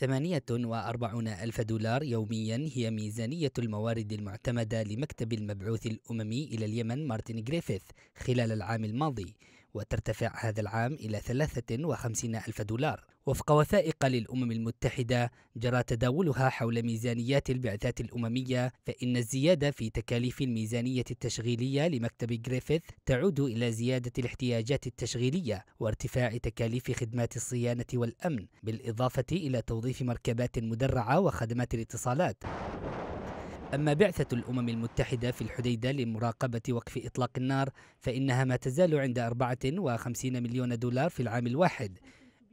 ثمانية وأربعون ألف دولار يوميا هي ميزانية الموارد المعتمدة لمكتب المبعوث الأممي إلى اليمن مارتن جريفيث خلال العام الماضي وترتفع هذا العام إلى ثلاثة وخمسين ألف دولار وفق وثائق للأمم المتحدة جرى تداولها حول ميزانيات البعثات الأممية فإن الزيادة في تكاليف الميزانية التشغيلية لمكتب جريفيث تعود إلى زيادة الاحتياجات التشغيلية وارتفاع تكاليف خدمات الصيانة والأمن بالإضافة إلى توظيف مركبات مدرعة وخدمات الاتصالات أما بعثة الأمم المتحدة في الحديدة لمراقبة وقف إطلاق النار فإنها ما تزال عند 54 مليون دولار في العام الواحد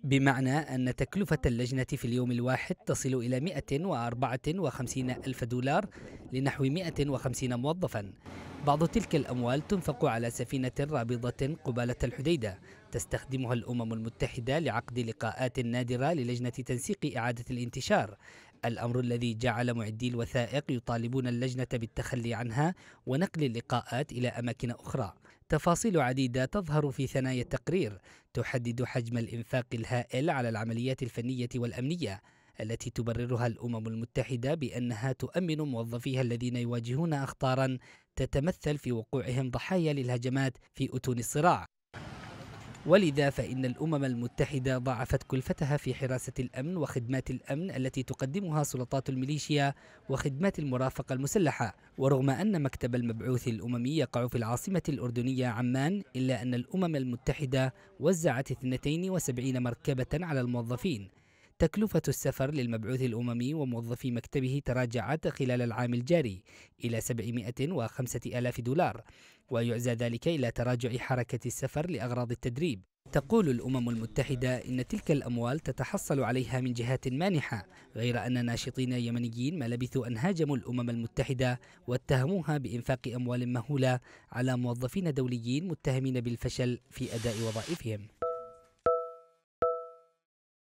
بمعنى أن تكلفة اللجنة في اليوم الواحد تصل إلى 154 ألف دولار لنحو 150 موظفا بعض تلك الأموال تنفق على سفينة رابضة قبالة الحديدة تستخدمها الأمم المتحدة لعقد لقاءات نادرة للجنة تنسيق إعادة الانتشار الأمر الذي جعل معدي الوثائق يطالبون اللجنة بالتخلي عنها ونقل اللقاءات إلى أماكن أخرى تفاصيل عديدة تظهر في ثنايا التقرير تحدد حجم الإنفاق الهائل على العمليات الفنية والأمنية التي تبررها الأمم المتحدة بأنها تؤمن موظفيها الذين يواجهون أخطارا تتمثل في وقوعهم ضحايا للهجمات في أتون الصراع ولذا فإن الأمم المتحدة ضاعفت كلفتها في حراسة الأمن وخدمات الأمن التي تقدمها سلطات الميليشيا وخدمات المرافقة المسلحة ورغم أن مكتب المبعوث الأممي يقع في العاصمة الأردنية عمان إلا أن الأمم المتحدة وزعت 72 مركبة على الموظفين تكلفة السفر للمبعوث الأممي وموظفي مكتبه تراجعت خلال العام الجاري إلى 705 ألاف دولار ويعزى ذلك إلى تراجع حركة السفر لأغراض التدريب تقول الأمم المتحدة إن تلك الأموال تتحصل عليها من جهات مانحة غير أن ناشطين يمنيين ما لبثوا أن هاجموا الأمم المتحدة واتهموها بإنفاق أموال مهولة على موظفين دوليين متهمين بالفشل في أداء وظائفهم